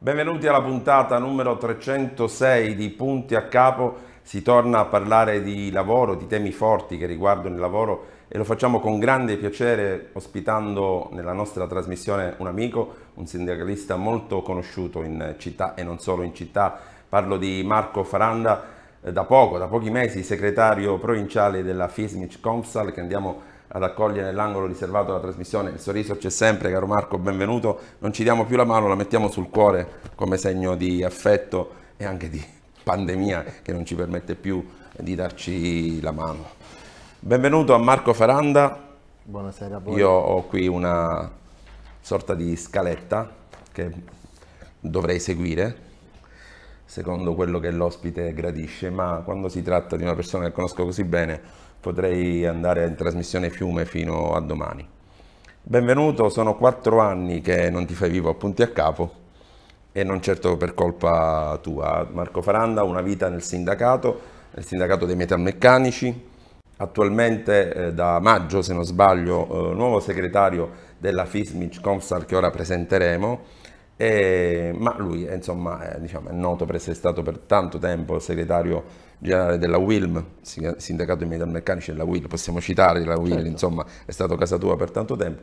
Benvenuti alla puntata numero 306 di Punti a Capo. Si torna a parlare di lavoro, di temi forti che riguardano il lavoro e lo facciamo con grande piacere ospitando nella nostra trasmissione un amico, un sindacalista molto conosciuto in città e non solo in città, Parlo di Marco Faranda, eh, da poco, da pochi mesi, segretario provinciale della FISMIC Comsal che andiamo a raccogliere nell'angolo riservato alla trasmissione. Il sorriso c'è sempre, caro Marco, benvenuto. Non ci diamo più la mano, la mettiamo sul cuore come segno di affetto e anche di pandemia che non ci permette più di darci la mano. Benvenuto a Marco Faranda. Buonasera a voi. Io ho qui una sorta di scaletta che dovrei seguire secondo quello che l'ospite gradisce, ma quando si tratta di una persona che conosco così bene potrei andare in trasmissione fiume fino a domani. Benvenuto, sono quattro anni che non ti fai vivo a punti a capo e non certo per colpa tua. Marco Faranda, una vita nel sindacato, nel sindacato dei metalmeccanici, attualmente eh, da maggio se non sbaglio eh, nuovo segretario della FISMIC Comsal che ora presenteremo eh, ma lui eh, insomma, eh, diciamo, è noto per essere stato per tanto tempo segretario generale della WILM, sindacato dei metalmeccanici della WILM, possiamo citare la WILM, certo. insomma è stato casa tua per tanto tempo.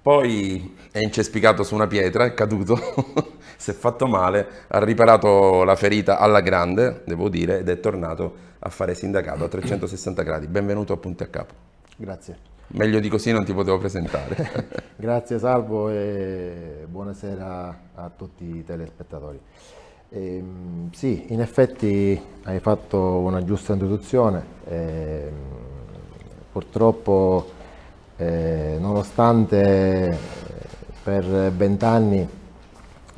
Poi è incespicato su una pietra, è caduto, si è fatto male, ha riparato la ferita alla grande, devo dire, ed è tornato a fare sindacato a 360 gradi. Benvenuto a Punte a Capo. Grazie. Meglio di così non ti potevo presentare. Grazie Salvo e buonasera a tutti i telespettatori. Ehm, sì, in effetti hai fatto una giusta introduzione. Ehm, purtroppo, eh, nonostante eh, per vent'anni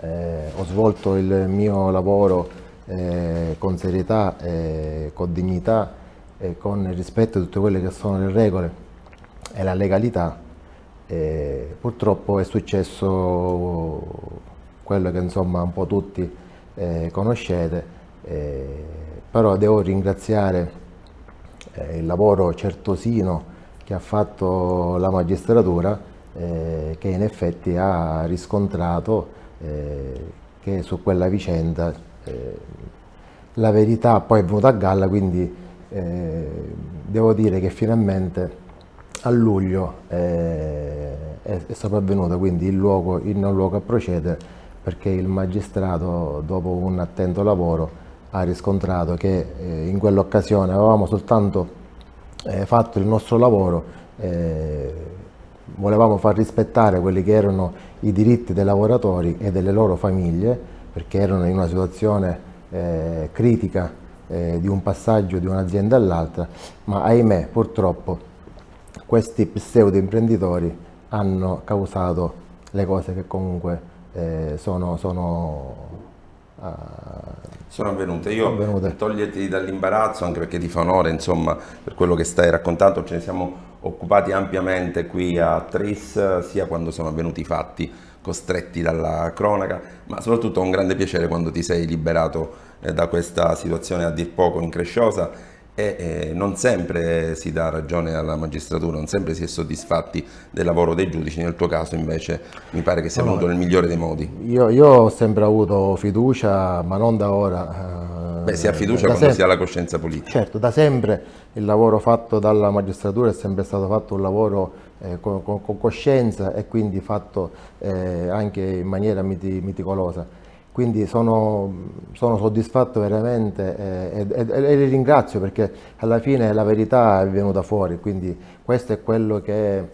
eh, ho svolto il mio lavoro eh, con serietà, con dignità e con rispetto di tutte quelle che sono le regole e la legalità, e purtroppo è successo quello che insomma un po' tutti eh, conoscete, eh, però devo ringraziare eh, il lavoro certosino che ha fatto la magistratura eh, che in effetti ha riscontrato eh, che su quella vicenda eh, la verità poi è venuta a galla, quindi devo dire che finalmente a luglio eh, è, è sopravvenuta quindi il, luogo, il non luogo a procedere perché il magistrato dopo un attento lavoro ha riscontrato che eh, in quell'occasione avevamo soltanto eh, fatto il nostro lavoro, eh, volevamo far rispettare quelli che erano i diritti dei lavoratori e delle loro famiglie, perché erano in una situazione eh, critica eh, di un passaggio di un'azienda all'altra, ma ahimè purtroppo questi pseudo imprenditori hanno causato le cose che comunque eh, sono, sono, uh, sono, avvenute. Io sono avvenute. toglierti dall'imbarazzo anche perché ti fa onore insomma per quello che stai raccontando, ce ne siamo occupati ampiamente qui a Tris sia quando sono avvenuti i fatti costretti dalla cronaca, ma soprattutto un grande piacere quando ti sei liberato eh, da questa situazione a dir poco incresciosa e eh, non sempre si dà ragione alla magistratura, non sempre si è soddisfatti del lavoro dei giudici, nel tuo caso invece mi pare che sia no, venuto nel migliore dei modi. Io, io, ho sempre avuto fiducia, ma non da ora. Eh, Beh, si ha fiducia da quando sempre, si ha la coscienza politica. Certo, da sempre il lavoro fatto dalla magistratura è sempre stato fatto un lavoro eh, con, con, con, coscienza e quindi fatto eh, anche in maniera miticolosa quindi sono, sono soddisfatto veramente e, eh, e, e, li ringrazio perché alla fine la verità è venuta fuori, quindi questo è quello che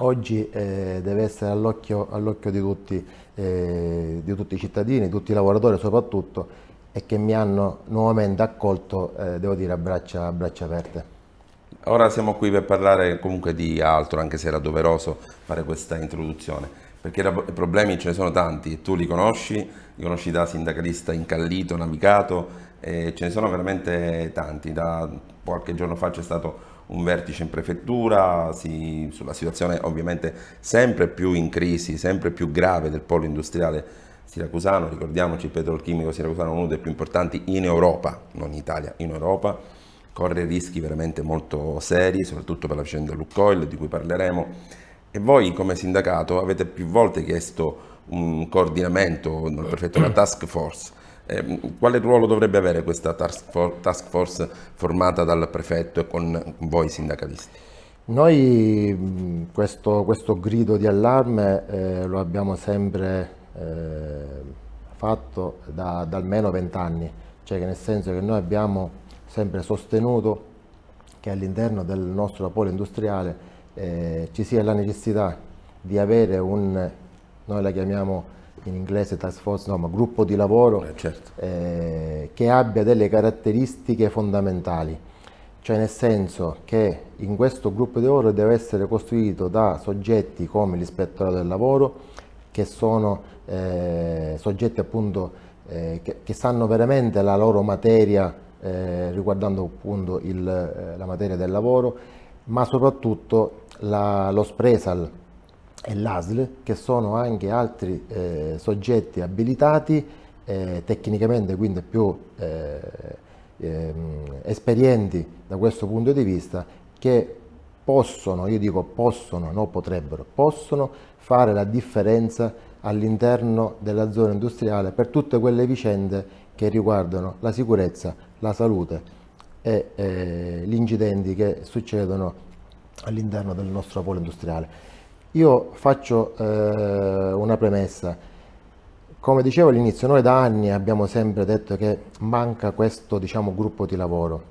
oggi eh, deve essere all'occhio all di, tutti, eh, di tutti i cittadini, di tutti i lavoratori soprattutto, e che mi hanno nuovamente accolto, eh, devo dire, a braccia, a braccia, aperte. Ora siamo qui per parlare comunque di altro, anche se era doveroso fare questa introduzione perché i problemi ce ne sono tanti e tu li conosci, li conosci da sindacalista incallito, navigato, e eh, ce ne sono veramente tanti. Da qualche giorno fa c'è stato un vertice in prefettura si, sulla situazione ovviamente sempre più in crisi, sempre più grave del polo industriale siracusano, ricordiamoci il petrolchimico siracusano è uno dei più importanti in Europa, non in Italia, in Europa, corre rischi veramente molto seri, soprattutto per la vicenda Lucoil di cui parleremo e voi come sindacato avete più volte chiesto un coordinamento, non prefetto, una task force. Eh, quale ruolo dovrebbe avere questa task force, task force formata dal prefetto e con voi sindacalisti? Noi questo, questo grido di allarme eh, lo abbiamo sempre eh, fatto da, da almeno vent'anni, cioè nel senso che noi abbiamo sempre sostenuto che all'interno del nostro polo industriale eh, ci sia la necessità di avere un, noi la chiamiamo in inglese task force, no, ma gruppo di lavoro eh, certo. eh, che abbia delle caratteristiche fondamentali, cioè nel senso che in questo gruppo di lavoro deve essere costituito da soggetti come l'ispettorato del lavoro, che sono eh, soggetti appunto eh, che, che, sanno veramente la loro materia eh, riguardando appunto il, eh, la materia del lavoro, ma soprattutto la, lo Spresal e l'ASL che sono anche altri eh, soggetti abilitati eh, tecnicamente quindi più eh, ehm, esperienti da questo punto di vista che possono, io dico possono, non potrebbero, possono fare la differenza all'interno della zona industriale per tutte quelle vicende che riguardano la sicurezza, la salute e eh, gli incidenti che succedono all'interno del nostro polo industriale. Io faccio eh, una premessa. Come dicevo all'inizio, noi da anni abbiamo sempre detto che manca questo diciamo, gruppo di lavoro.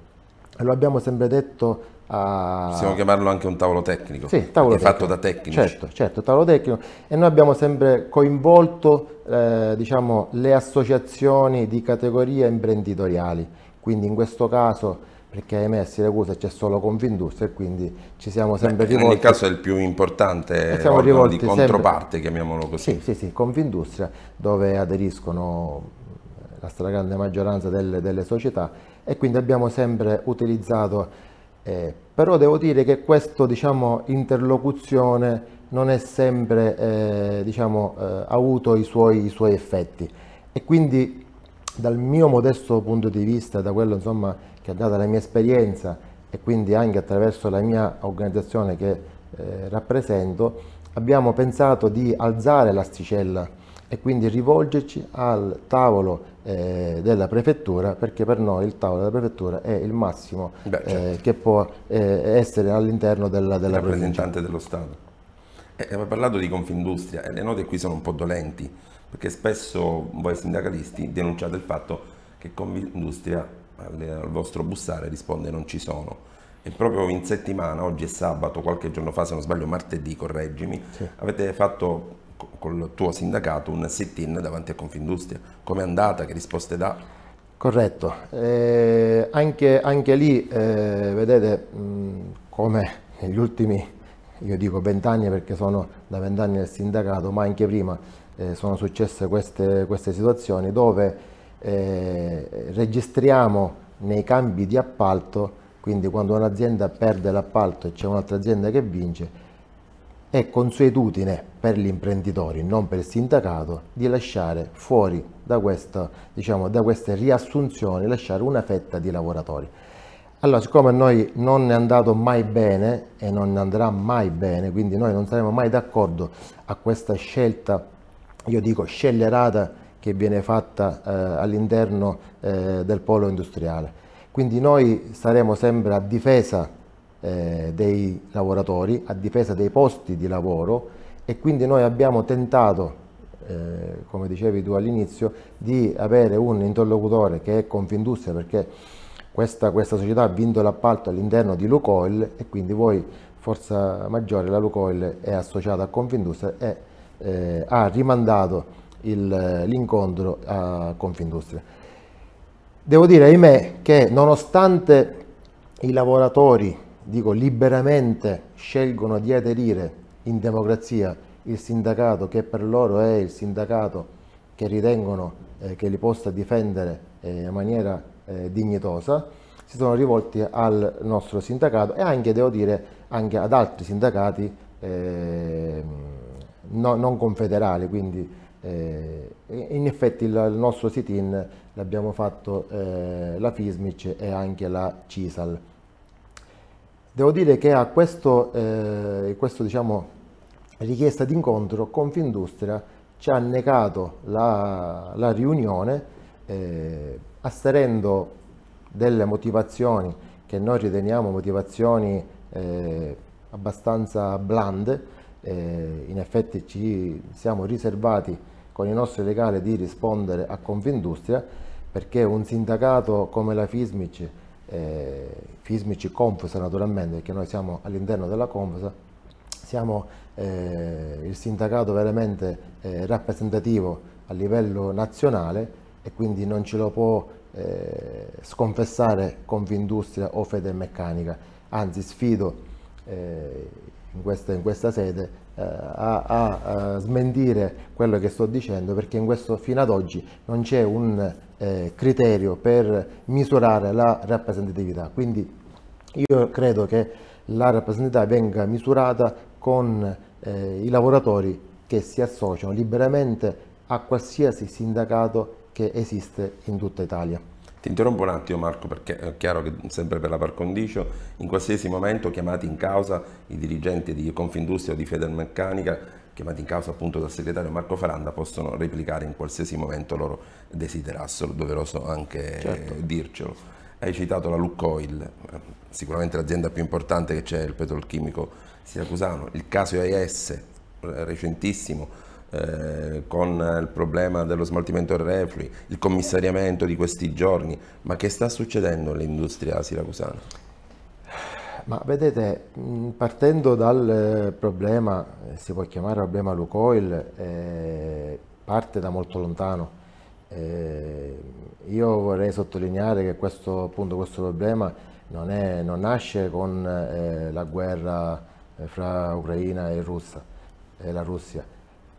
Lo abbiamo sempre detto a... Possiamo chiamarlo anche un tavolo tecnico. Sì, tavolo tecnico. fatto da tecnici. Certo, certo, tavolo tecnico. E noi abbiamo sempre coinvolto eh, diciamo, le associazioni di categorie imprenditoriali quindi in questo caso perché ahimè a Siracusa c'è solo Confindustria e quindi ci siamo sempre Beh, rivolti. In ogni caso è il più importante organo di controparte, sempre... chiamiamolo così. Sì, sì, sì, Confindustria dove aderiscono la stragrande maggioranza delle, delle società e quindi abbiamo sempre utilizzato, eh, però devo dire che questa diciamo, interlocuzione non è sempre eh, diciamo, eh, avuto i suoi, i suoi effetti e quindi dal mio modesto punto di vista, da quello insomma, che è data la mia esperienza e quindi anche attraverso la mia organizzazione che eh, rappresento, abbiamo pensato di alzare l'asticella e quindi rivolgerci al tavolo eh, della prefettura perché per noi il tavolo della prefettura è il massimo Beh, eh, certo. eh, che può eh, essere all'interno della, della il rappresentante provincia. dello Stato. Eh, abbiamo parlato di Confindustria e le note qui sono un po' dolenti perché spesso voi sindacalisti denunciate il fatto che Confindustria al vostro bussare risponde non ci sono e proprio in settimana, oggi è sabato, qualche giorno fa se non sbaglio martedì, correggimi, sì. avete fatto col tuo sindacato un sit-in davanti a Confindustria, Come è andata, che risposte dà? Corretto, eh, anche, anche, lì eh, vedete mh, come negli ultimi, io dico vent'anni perché sono da vent'anni nel sindacato, ma anche prima eh, sono successe queste, queste situazioni dove eh, registriamo nei cambi di appalto, quindi quando un'azienda perde l'appalto e c'è un'altra azienda che vince, è consuetudine per gli imprenditori, non per il sindacato, di lasciare fuori da, questo, diciamo, da queste riassunzioni, una fetta di lavoratori. Allora, siccome a noi non è andato mai bene e non andrà mai bene, quindi noi non saremo mai d'accordo a questa scelta io dico scellerata che viene fatta eh, all'interno eh, del polo industriale. Quindi noi saremo sempre a difesa eh, dei lavoratori, a difesa dei posti di lavoro e quindi noi abbiamo tentato, eh, come dicevi tu all'inizio, di avere un interlocutore che è Confindustria perché questa, questa società ha vinto l'appalto all'interno di Lucoil e quindi voi Forza Maggiore, la Lucoil è associata a Confindustria e eh, ha rimandato l'incontro a Confindustria. Devo dire, ahimè, che nonostante i lavoratori, dico liberamente, scelgono di aderire in democrazia il sindacato che per loro è il sindacato che ritengono eh, che li possa difendere eh, in maniera eh, dignitosa, si sono rivolti al nostro sindacato e anche, devo dire, anche ad altri sindacati ehm, no, non confederale, quindi eh, in effetti il, il nostro sit-in l'abbiamo fatto eh, la FISMIC e anche la CISAL. Devo dire che a questa eh, questo diciamo, richiesta di incontro Confindustria ci ha negato la, la riunione eh, asserendo delle motivazioni che noi riteniamo motivazioni eh, abbastanza blande eh, in effetti ci siamo riservati con i nostri legali di rispondere a Confindustria perché un sindacato come la Fismic, eh, Fismic Confesa naturalmente, perché noi siamo all'interno della Confusa, siamo eh, il sindacato veramente eh, rappresentativo a livello nazionale e quindi non ce lo può eh, sconfessare Confindustria o Fede Meccanica, anzi sfido eh, in questa, in questa sede eh, a, a, a, smentire quello che sto dicendo perché in questo, fino ad oggi non c'è un eh, criterio per misurare la rappresentatività. Quindi io credo che la rappresentatività venga misurata con eh, i lavoratori che si associano liberamente a qualsiasi sindacato che esiste in tutta Italia. Ti interrompo un attimo Marco perché è chiaro che sempre per la par condicio in qualsiasi momento chiamati in causa i dirigenti di Confindustria o di Federmeccanica chiamati in causa appunto dal segretario Marco Faranda possono replicare in qualsiasi momento loro desiderassero, doveroso anche certo. dircelo. Hai citato la Lucoil, eh, sicuramente l'azienda più importante che c'è, il petrolchimico siracusano, il caso IAS eh, recentissimo eh, con il problema dello smaltimento dei reflui, il commissariamento di questi giorni, ma che sta succedendo nell'industria siracusana? Ma vedete, mm, partendo dal eh, problema, eh, si può chiamare problema Lucoil, eh, parte da molto lontano. Eh, io vorrei sottolineare che questo, appunto, questo problema non, è, non, nasce con eh, la guerra eh, fra Ucraina e Russia, la Russia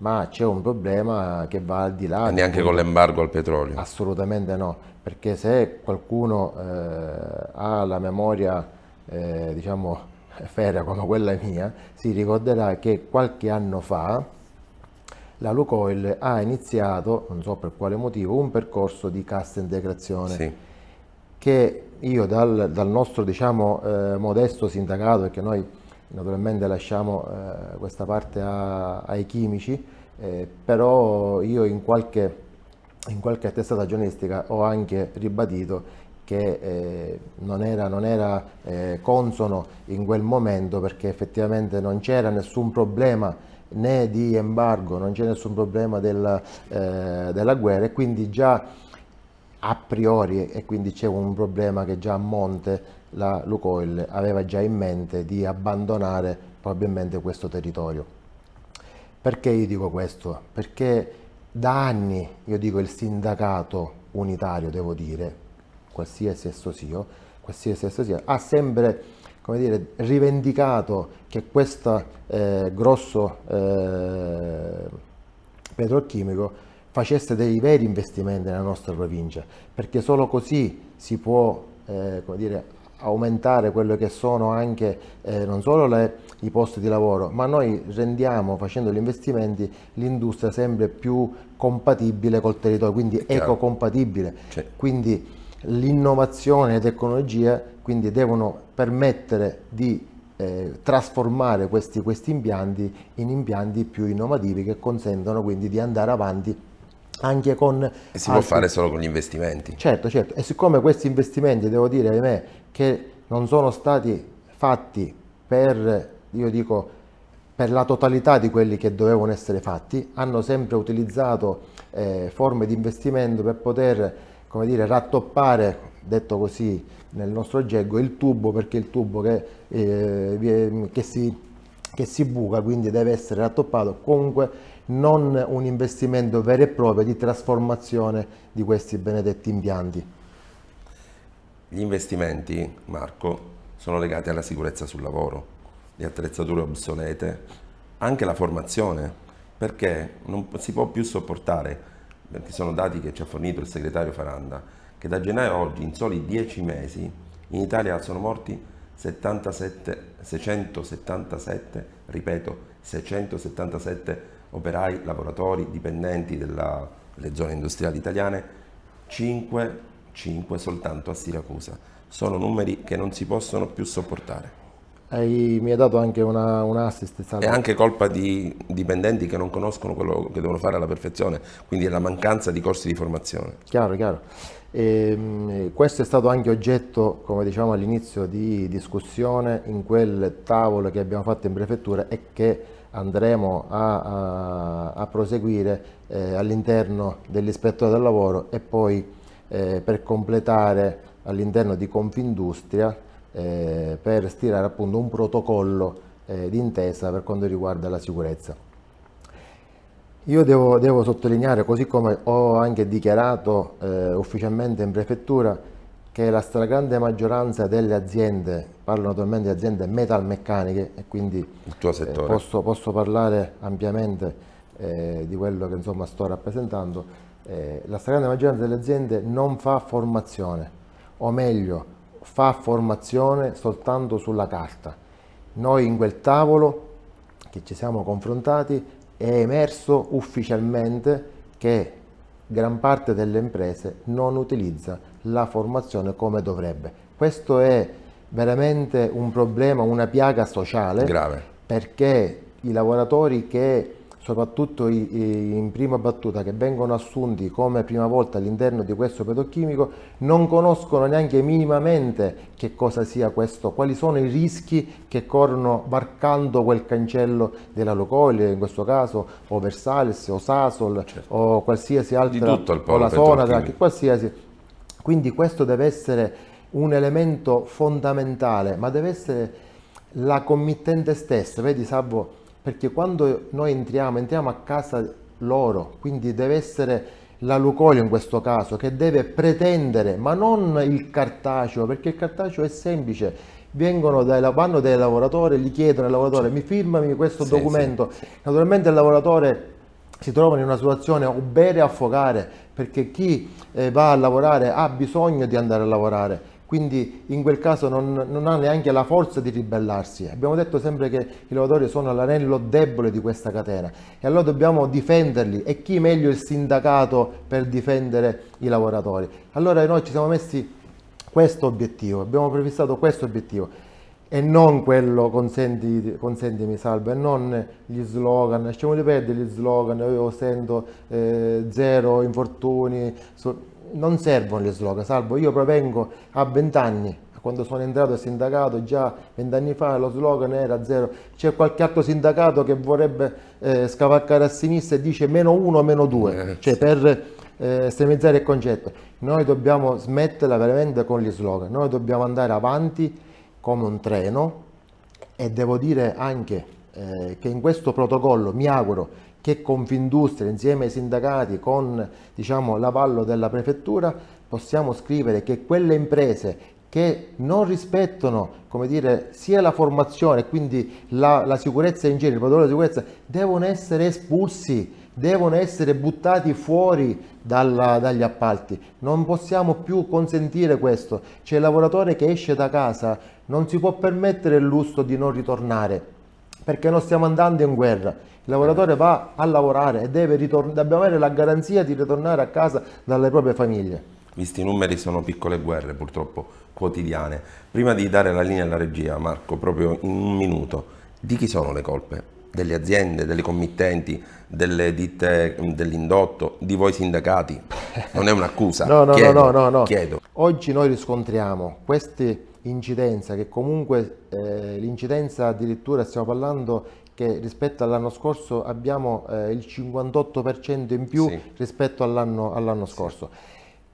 ma c'è un problema che va al di là. E neanche con l'embargo al petrolio? Assolutamente no, perché se qualcuno eh, ha la memoria, eh, diciamo, ferrea come quella mia, si ricorderà che qualche anno fa la Lucoil ha iniziato, non so per quale motivo, un percorso di cassa integrazione. Sì. Che io dal, dal nostro diciamo, eh, modesto sindacato, perché noi naturalmente lasciamo eh, questa parte a, ai chimici, eh, però io in qualche, in qualche testata agionistica ho anche ribadito che eh, non era, non era eh, consono in quel momento perché effettivamente non c'era nessun problema né di embargo, non c'è nessun problema della, eh, della guerra e quindi già a priori e quindi c'è un problema che già a monte la Lukoil aveva già in mente di abbandonare probabilmente questo territorio. Perché io dico questo? Perché da anni io dico il sindacato unitario, devo dire, qualsiasi esso sia, qualsiasi esso sia ha sempre come dire, rivendicato che questo eh, grosso eh, petrolchimico facesse dei veri investimenti nella nostra provincia, perché solo così si può eh, come dire, aumentare quello che sono anche eh, non solo le, i posti di lavoro, ma noi rendiamo facendo gli investimenti l'industria sempre più compatibile col territorio, quindi ecocompatibile. Sì. Quindi l'innovazione e le tecnologie quindi devono permettere di eh, trasformare questi, questi impianti in impianti più innovativi che consentono quindi di andare avanti anche con... E si altri... può fare solo con gli investimenti. Certo, certo. E siccome questi investimenti, devo dire, ahimè, che non sono stati fatti per, io dico, per la totalità di quelli che dovevano essere fatti, hanno sempre utilizzato eh, forme di investimento per poter, come dire, rattoppare detto così nel nostro gergo, il tubo perché il tubo che, eh, che, si, che si buca quindi deve essere rattoppato, comunque non un investimento vero e proprio di trasformazione di questi benedetti impianti. Gli investimenti, Marco, sono legati alla sicurezza sul lavoro, le attrezzature obsolete, anche la formazione, perché non si può più sopportare, perché sono dati che ci ha fornito il segretario Faranda, che da gennaio a oggi, in soli 10 mesi, in Italia sono morti 77, 677, ripeto, 677 persone operai, lavoratori, dipendenti delle zone industriali italiane, 5, 5 soltanto a Siracusa. Sono numeri che non si possono più sopportare. Hai, mi hai dato anche una, un assist. Salve. È anche colpa di dipendenti che non conoscono quello che devono fare alla perfezione, quindi è la mancanza di corsi di formazione. Chiaro, chiaro. E, ehm, questo è stato anche oggetto, come diciamo all'inizio, di discussione in quel tavolo che abbiamo fatto in prefettura e che andremo a, a, a proseguire eh, all'interno dell'ispettore del lavoro e poi eh, per completare all'interno di Confindustria eh, per stirare appunto un protocollo eh, d'intesa per quanto riguarda la sicurezza. Io devo, devo sottolineare, così come ho anche dichiarato eh, ufficialmente in prefettura, che la stragrande maggioranza delle aziende, parlo naturalmente di aziende metalmeccaniche e quindi Il eh, posso, posso, parlare ampiamente eh, di quello che insomma sto rappresentando, eh, la stragrande maggioranza delle aziende non fa formazione, o meglio fa formazione soltanto sulla carta. Noi in quel tavolo che ci siamo confrontati è emerso ufficialmente che gran parte delle imprese non utilizza la formazione come dovrebbe. Questo è veramente un problema, una piaga sociale Grave. perché i lavoratori che soprattutto in prima battuta che vengono assunti come prima volta all'interno di questo pedochimico non conoscono neanche minimamente che cosa sia questo, quali sono i rischi che corrono varcando quel cancello della Locolia, in questo caso o Versalis o Sasol certo. o qualsiasi altra o la Sonata, qualsiasi quindi questo deve essere un elemento fondamentale, ma deve essere la committente stessa, vedi Salvo, perché quando noi entriamo, entriamo a casa loro, quindi deve essere la Lucolio in questo caso, che deve pretendere, ma non il cartaceo, perché il cartaceo è semplice, vengono dai, vanno dai lavoratori, gli chiedono al lavoratore mi firmami questo sì, documento, sì, sì. naturalmente il lavoratore si trovano in una situazione o bere o affogare, perché chi eh, va a lavorare ha bisogno di andare a lavorare, quindi in quel caso non, non, ha neanche la forza di ribellarsi. Abbiamo detto sempre che i lavoratori sono l'anello debole di questa catena e allora dobbiamo difenderli e chi meglio il sindacato per difendere i lavoratori. Allora noi ci siamo messi questo obiettivo, abbiamo prefissato questo obiettivo e non quello consenti, consentimi salvo e non gli slogan, lasciamo di perdere gli slogan, io sento eh, zero infortuni, so, non servono gli slogan, salvo io provengo a 20 anni, quando sono entrato al sindacato già vent'anni fa lo slogan era zero, c'è qualche altro sindacato che vorrebbe eh, scavalcare a sinistra e dice meno uno, meno due, eh, cioè per eh, estremizzare il concetto. Noi dobbiamo smetterla veramente con gli slogan, noi dobbiamo andare avanti come un treno e devo dire anche eh, che in questo protocollo mi auguro che Confindustria insieme ai sindacati con diciamo, l'avallo della prefettura possiamo scrivere che quelle imprese che non rispettano come dire, sia la formazione, quindi la, la sicurezza in genere, il valore di sicurezza, devono essere espulsi, devono essere buttati fuori dalla, dagli appalti. Non possiamo più consentire questo. C'è il lavoratore che esce da casa, non si può permettere il lusso di non ritornare perché non stiamo andando in guerra. Il lavoratore va a lavorare e deve, deve avere la garanzia di ritornare a casa dalle proprie famiglie. Visti i numeri sono piccole guerre purtroppo quotidiane. Prima di dare la linea alla regia, Marco, proprio in un minuto, di chi sono le colpe? delle aziende, delle committenti, delle ditte dell'indotto, di voi sindacati. Non è un'accusa. no, no, chiedo, no, no, no, no. Chiedo. Oggi noi riscontriamo queste incidenze che comunque eh, l'incidenza addirittura stiamo parlando che rispetto all'anno scorso abbiamo eh, il 58% in più sì. rispetto all'anno, all scorso. Sì.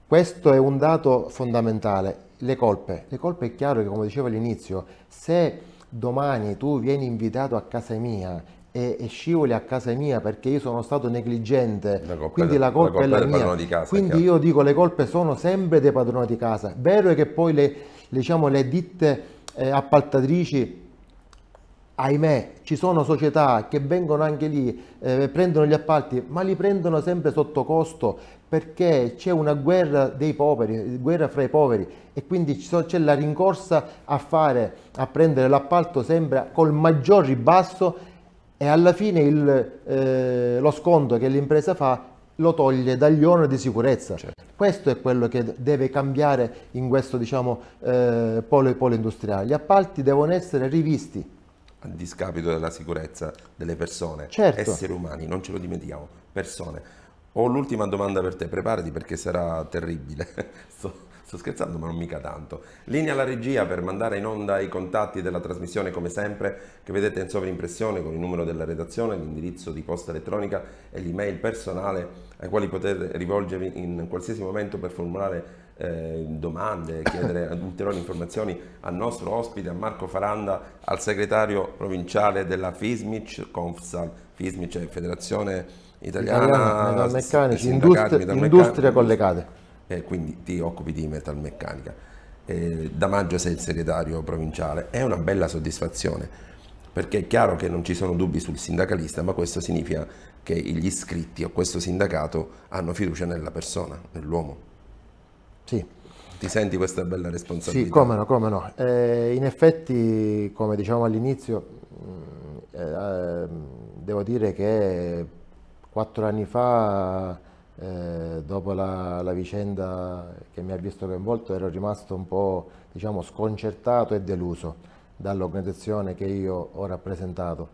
Questo è un dato fondamentale. Le colpe. Le colpe è chiaro che come dicevo all'inizio, se domani tu vieni invitato a casa mia e, e scivoli a casa mia perché io sono stato negligente, la quindi de, la colpa, la colpa è la mia. Di casa, quindi io dico le colpe sono sempre dei padroni di casa. Vero è che poi le, diciamo, le ditte eh, appaltatrici ahimè, ci sono società che vengono anche lì, eh, prendono gli appalti, ma li prendono sempre sotto costo perché c'è una guerra dei poveri, guerra fra i poveri e quindi c'è la rincorsa a fare, a prendere l'appalto sempre col maggior ribasso e alla fine il, eh, lo sconto che l'impresa fa lo toglie dagli oneri di sicurezza. Certo. Questo è quello che deve cambiare in questo diciamo, eh, polo, polo industriale. Gli appalti devono essere rivisti a discapito della sicurezza delle persone, certo. esseri umani, non ce lo dimentichiamo, persone. Ho l'ultima domanda per te, preparati perché sarà terribile. Sto scherzando, ma non mica tanto. Linea alla regia per mandare in onda i contatti della trasmissione, come sempre, che vedete in sovrimpressione con il numero della redazione, l'indirizzo di posta elettronica e l'email personale ai quali potete rivolgervi in qualsiasi momento per formulare eh, domande, chiedere ulteriori informazioni al nostro ospite, a Marco Faranda, al segretario provinciale della FISMIC, Confsal, FISMIC è Federazione Italiana, Italiana Metalmeccanici, Industria, Industria Collegate eh, quindi ti occupi di metalmeccanica. Eh, da maggio sei il segretario provinciale, è una bella soddisfazione perché è chiaro che non ci sono dubbi sul sindacalista, ma questo significa che gli iscritti a questo sindacato hanno fiducia nella persona, nell'uomo. Sì. Ti senti questa bella responsabilità? Sì, come no, come no. Eh, in effetti, come diciamo all'inizio, mm, eh, ehm, devo dire che quattro anni fa eh, dopo la, la, vicenda che mi ha visto coinvolto ero rimasto un po' diciamo, sconcertato e deluso dall'organizzazione che io ho rappresentato.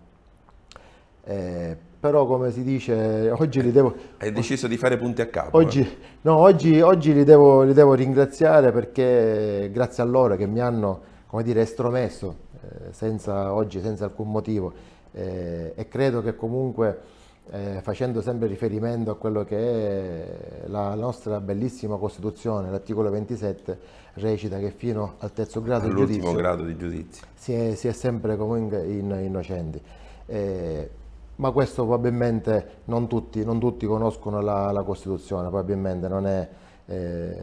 Eh, però come si dice, oggi li devo... Hai deciso di fare punti a capo. Oggi, eh. no, oggi, oggi li, devo, li, devo, ringraziare perché grazie a loro che mi hanno, come dire, estromesso eh, senza, oggi senza alcun motivo eh, e credo che comunque eh, facendo sempre riferimento a quello che è la nostra bellissima Costituzione, l'articolo 27 recita che fino al terzo grado, di giudizio, grado di giudizio, si è, si è sempre comunque in, innocenti. Eh, ma questo probabilmente non tutti, non tutti conoscono la, la, Costituzione, probabilmente non è eh,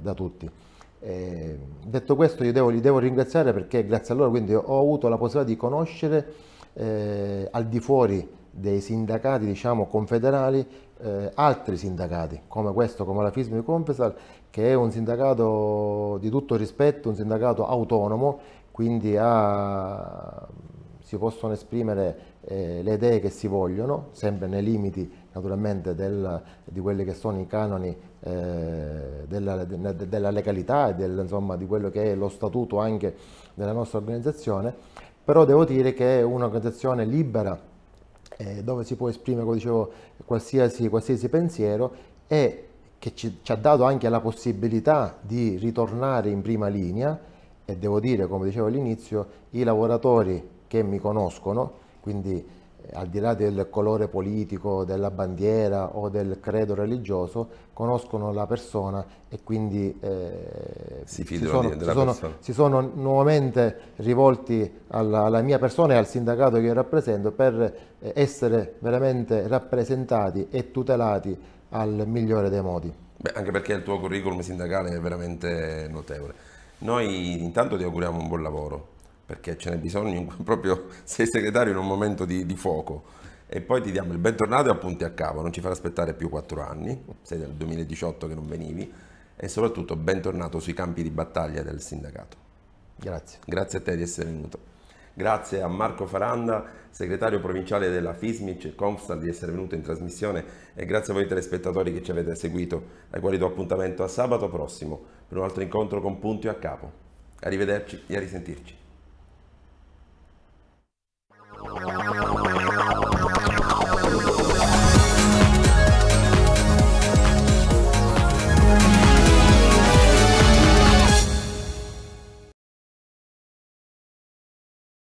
da tutti. Eh, detto questo, io devo, li devo ringraziare perché grazie a loro quindi ho avuto la possibilità di conoscere eh, al di fuori dei sindacati diciamo, confederali eh, altri sindacati come questo, come la FISM di Compesal, che è un sindacato di tutto rispetto, un sindacato autonomo, quindi ha, si possono esprimere eh, le idee che si vogliono, sempre nei limiti naturalmente del, di quelli che sono i canoni eh, della, de, della, legalità e del, insomma, di quello che è lo statuto anche della nostra organizzazione, però devo dire che è un'organizzazione libera eh, dove si può esprimere, come dicevo, qualsiasi, qualsiasi pensiero e che ci, ci, ha dato anche la possibilità di ritornare in prima linea e devo dire, come dicevo all'inizio, i lavoratori che mi conoscono, quindi al di là del colore politico, della bandiera o del credo religioso, conoscono la persona e quindi eh, si, si, sono, si, sono, si, sono, nuovamente rivolti alla, alla, mia persona e al sindacato che io rappresento per essere veramente rappresentati e tutelati al migliore dei modi. Beh, anche perché il tuo curriculum sindacale è veramente notevole. Noi intanto ti auguriamo un buon lavoro perché ce n'è bisogno proprio sei segretario in un momento di, di fuoco e poi ti diamo il bentornato e appunti a capo, non ci farà aspettare più quattro anni, sei dal 2018 che non venivi e soprattutto bentornato sui campi di battaglia del sindacato. Grazie. Grazie a te di essere venuto. Grazie a Marco Faranda, segretario provinciale della FISMIC e Confsal di essere venuto in trasmissione e grazie a voi telespettatori che ci avete seguito, ai quali do appuntamento a sabato prossimo per un altro incontro con Punti a Capo. Arrivederci e a risentirci. Wow.